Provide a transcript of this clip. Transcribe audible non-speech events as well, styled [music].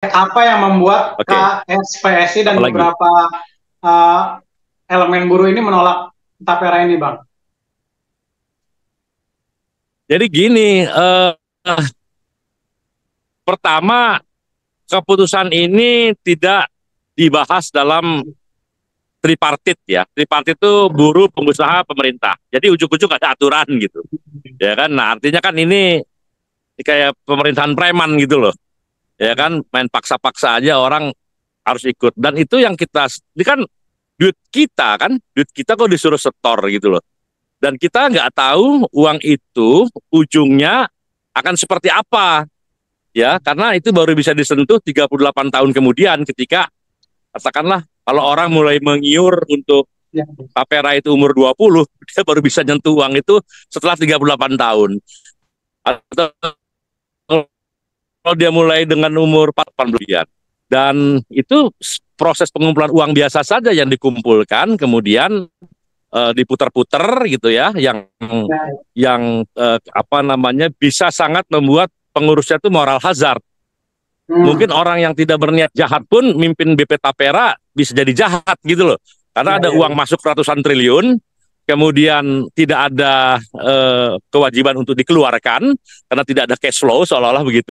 apa yang membuat okay. KSPSI dan Apalagi? beberapa uh, elemen buruh ini menolak tapera ini, Bang? Jadi gini, uh, pertama keputusan ini tidak dibahas dalam tripartit ya. Tripartit itu buruh, pengusaha, pemerintah. Jadi ujuk-ujuk ada aturan gitu. Ya kan? Nah, artinya kan ini kayak pemerintahan preman gitu loh ya kan main paksa-paksa aja orang harus ikut dan itu yang kita ini kan duit kita kan duit kita kok disuruh setor gitu loh dan kita nggak tahu uang itu ujungnya akan seperti apa ya karena itu baru bisa disentuh 38 tahun kemudian ketika katakanlah kalau orang mulai mengiur untuk papera ya. itu umur 20 [laughs] dia baru bisa nyentuh uang itu setelah 38 tahun atau kalau dia mulai dengan umur 18-an. dan itu proses pengumpulan uang biasa saja yang dikumpulkan kemudian uh, eh, diputar-putar gitu ya yang yang uh, apa namanya bisa sangat membuat pengurusnya itu moral hazard hmm. mungkin orang yang tidak berniat jahat pun mimpin BP Tapera bisa jadi jahat gitu loh karena ya, ada ya. uang ya. masuk ratusan triliun kemudian tidak ada uh, kewajiban untuk dikeluarkan karena tidak ada cash flow seolah-olah begitu